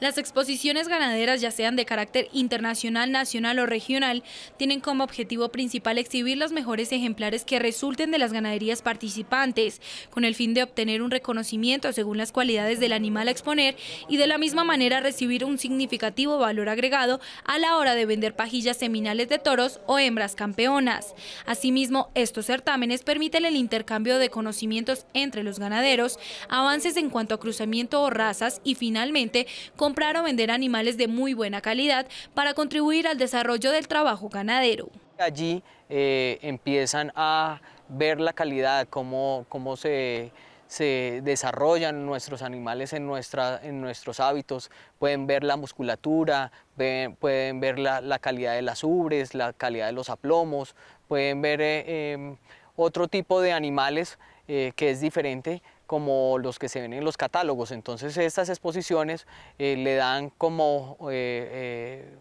Las exposiciones ganaderas, ya sean de carácter internacional, nacional o regional, tienen como objetivo principal exhibir los mejores ejemplares que resulten de las ganaderías participantes, con el fin de obtener un reconocimiento según las cualidades del animal a exponer y de la misma manera recibir un significativo valor agregado a la hora de vender pajillas seminales de toros o hembras campeonas. Asimismo, estos certámenes permiten el intercambio de conocimientos entre los ganaderos, avances en cuanto a cruzamiento o razas y finalmente comprar o vender animales de muy buena calidad para contribuir al desarrollo del trabajo ganadero. Allí eh, empiezan a ver la calidad, cómo, se, desarrollan nuestros animales en, nuestra, en nuestros hábitos, pueden ver la musculatura, pueden ver la, calidad de las ubres, la calidad de los aplomos, pueden ver eh, em, otro tipo de animales eh, que es diferente como los que se ven en los catálogos. Entonces estas exposiciones eh, le dan como eh, eh,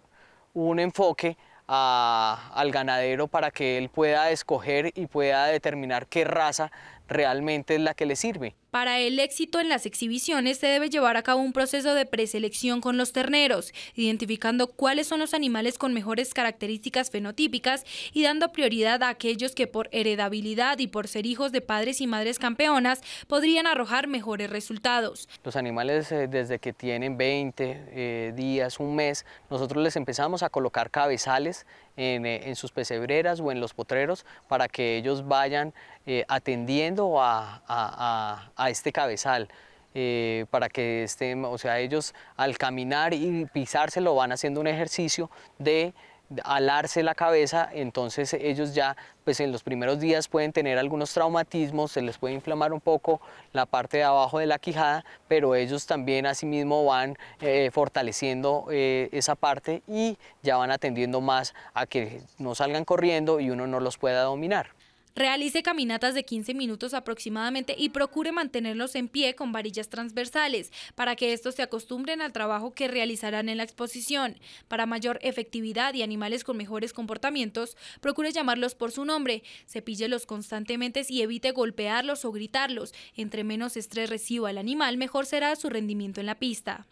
un enfoque al ganadero para que él pueda escoger y pueda determinar qué raza realmente es la que le sirve. Para el éxito en las exhibiciones se debe llevar a cabo un proceso de preselección con los terneros, identificando cuáles son los animales con mejores características fenotípicas y dando prioridad a aquellos que por heredabilidad y por ser hijos de padres y madres campeonas podrían arrojar mejores resultados. Los animales eh, desde que tienen 20 eh, días, un mes, nosotros les empezamos a colocar cabezales eh, en, sus pesebreras o en los potreros para que ellos vayan eh, atendiendo a, este cabezal. Eh, para que estén, o sea, ellos al caminar y pisárselo van haciendo un ejercicio de alarse la cabeza, entonces ellos ya pues en los primeros días pueden tener algunos traumatismos, se les puede inflamar un poco la parte de abajo de la quijada, pero ellos también asimismo van eh, fortaleciendo eh, esa parte y ya van atendiendo más a que no salgan corriendo y uno no los pueda dominar. Realice caminatas de 15 minutos aproximadamente y procure mantenerlos en pie con varillas transversales para que estos se acostumbren al trabajo que realizarán en la exposición. Para mayor efectividad y animales con mejores comportamientos, procure llamarlos por su nombre, cepíllelos constantemente y evite golpearlos o gritarlos. Entre menos estrés reciba el animal, mejor será su rendimiento en la pista.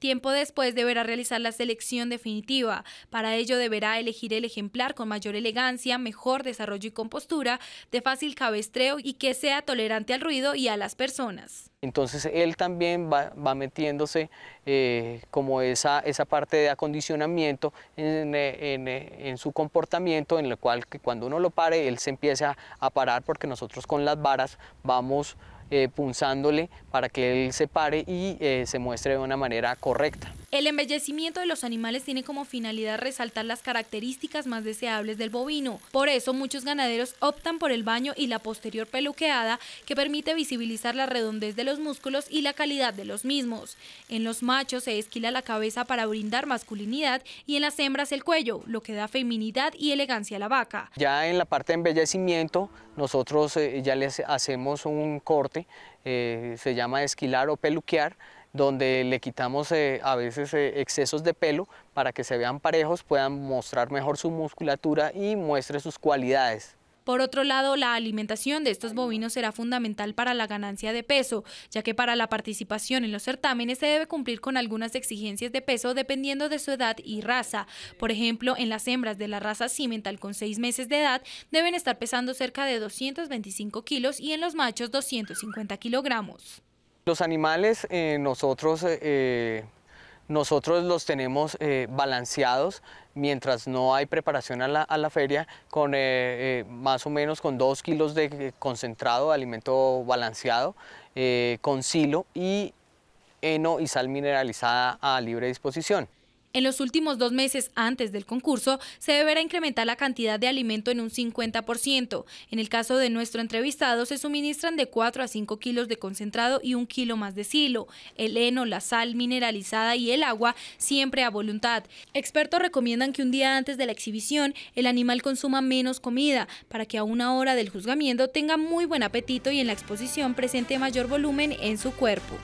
Tiempo después deberá realizar la selección definitiva. Para ello deberá elegir el ejemplar con mayor elegancia, mejor desarrollo y compostura, de fácil cabestreo y que sea tolerante al ruido y a las personas. Entonces él también va, metiéndose eh, como esa, esa parte de acondicionamiento en, eh, eh, en, su comportamiento, en lo cual que cuando uno lo pare, él se empieza a parar porque nosotros con las varas vamos eh, punzándole para que él se pare y eh, se muestre de una manera correcta. El embellecimiento de los animales tiene como finalidad resaltar las características más deseables del bovino. Por eso muchos ganaderos optan por el baño y la posterior peluqueada que permite visibilizar la redondez de los músculos y la calidad de los mismos. En los machos se esquila la cabeza para brindar masculinidad y en las hembras el cuello, lo que da feminidad y elegancia a la vaca. Ya en la parte de embellecimiento nosotros eh, ya les hacemos un corte, eh, se llama esquilar o peluquear, donde le quitamos eh, a veces eh, excesos de pelo para que se vean parejos, puedan mostrar mejor su musculatura y muestre sus cualidades. Por otro lado, la alimentación de estos bovinos será fundamental para la ganancia de peso, ya que para la participación en los certámenes se debe cumplir con algunas exigencias de peso dependiendo de su edad y raza. Por ejemplo, en las hembras de la raza cimental con seis meses de edad deben estar pesando cerca de 225 kilos y en los machos 250 kilogramos. Los animales eh, nosotros, eh, eh, nosotros los tenemos balanceados mientras no hay preparación a la, feria con más o menos con 2 kilos de concentrado de alimento balanceado con silo y heno y sal mineralizada a libre disposición. En los últimos dos meses antes del concurso, se deberá incrementar la cantidad de alimento en un 50%. En el caso de nuestro entrevistado, se suministran de 4 a 5 kilos de concentrado y un kilo más de silo. El heno, la sal mineralizada y el agua siempre a voluntad. Expertos recomiendan que un día antes de la exhibición, el animal consuma menos comida para que a una hora del juzgamiento tenga muy buen apetito y en la exposición presente mayor volumen en su cuerpo.